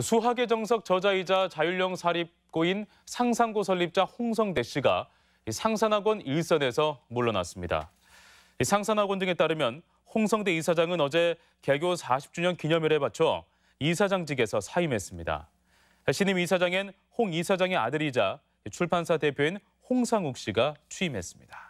수학의 정석 저자이자 자율형 사립고인 상산고 설립자 홍성대 씨가 상산학원 일선에서 물러났습니다. 상산학원 등에 따르면 홍성대 이사장은 어제 개교 40주년 기념일에 바쳐 이사장직에서 사임했습니다. 신임 이사장엔 홍 이사장의 아들이자 출판사 대표인 홍상욱 씨가 취임했습니다.